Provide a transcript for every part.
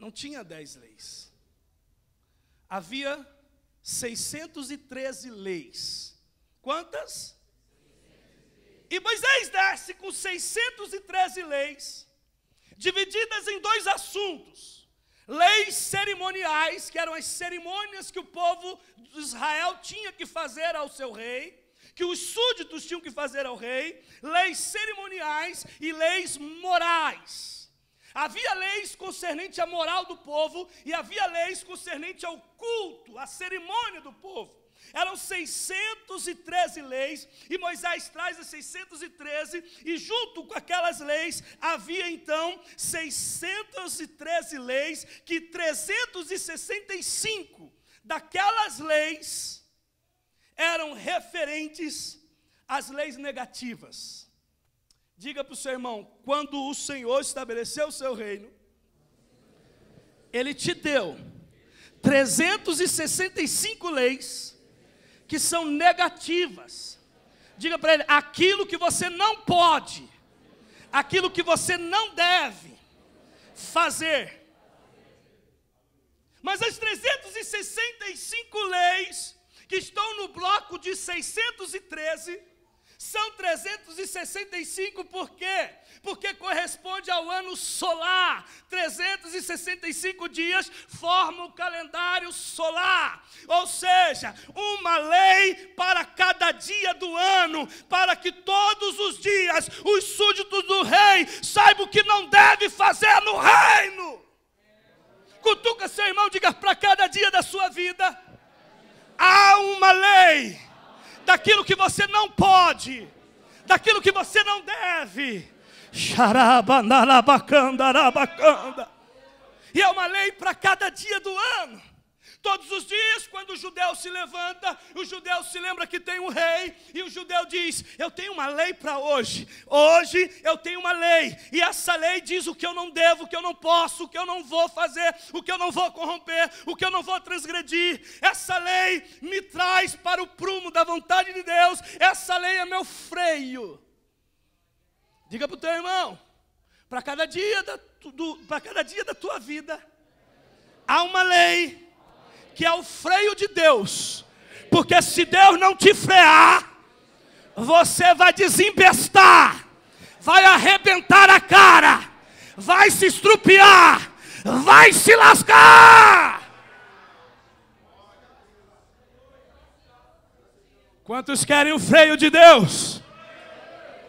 não tinha dez leis. Havia 613 leis. Quantas? 613. E Moisés desce com 613 leis, divididas em dois assuntos: leis cerimoniais, que eram as cerimônias que o povo de Israel tinha que fazer ao seu rei, que os súditos tinham que fazer ao rei, leis cerimoniais e leis morais. Havia leis concernente à moral do povo e havia leis concernente ao culto, à cerimônia do povo. Eram 613 leis, e Moisés traz as 613, e junto com aquelas leis havia então 613 leis, que 365 daquelas leis eram referentes às leis negativas. Diga para o seu irmão: quando o Senhor estabeleceu o seu reino, Ele te deu 365 leis que são negativas. Diga para ele: aquilo que você não pode, aquilo que você não deve fazer. Mas as 365 leis que estão no bloco de 613 são 365 por quê? Porque corresponde ao ano solar. 365 dias forma o calendário solar. Ou seja, uma lei para cada dia do ano, para que todos os dias os súditos do rei saibam o que não deve fazer no reino. Cutuca seu irmão, diga para cada dia da sua vida. Há daquilo que você não pode, daquilo que você não deve. E é uma lei para cada dia do ano. Todos os dias, quando o judeu se levanta, o judeu se lembra que tem um rei, e o judeu diz: Eu tenho uma lei para hoje. Hoje eu tenho uma lei, e essa lei diz o que eu não devo, o que eu não posso, o que eu não vou fazer, o que eu não vou corromper, o que eu não vou transgredir. Essa lei me traz para o prumo da vontade de Deus, essa lei é meu freio. Diga para o teu irmão, para cada, dia da, cada dia da tua vida, há uma lei que é o freio de Deus, porque se Deus não te frear, você vai desempestar, vai arrebentar a cara, vai se estrupiar, vai se lascar. Quantos querem o freio de Deus?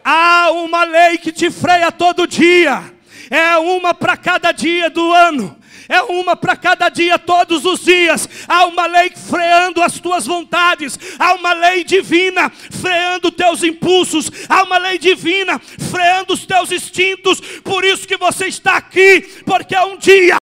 Há uma lei que te freia todo dia. É uma para cada dia do ano é uma para cada dia, todos os dias. Há uma lei freando as tuas vontades, há uma lei divina freando teus impulsos, há uma lei divina freando os teus instintos. Por isso que você está aqui, porque é um dia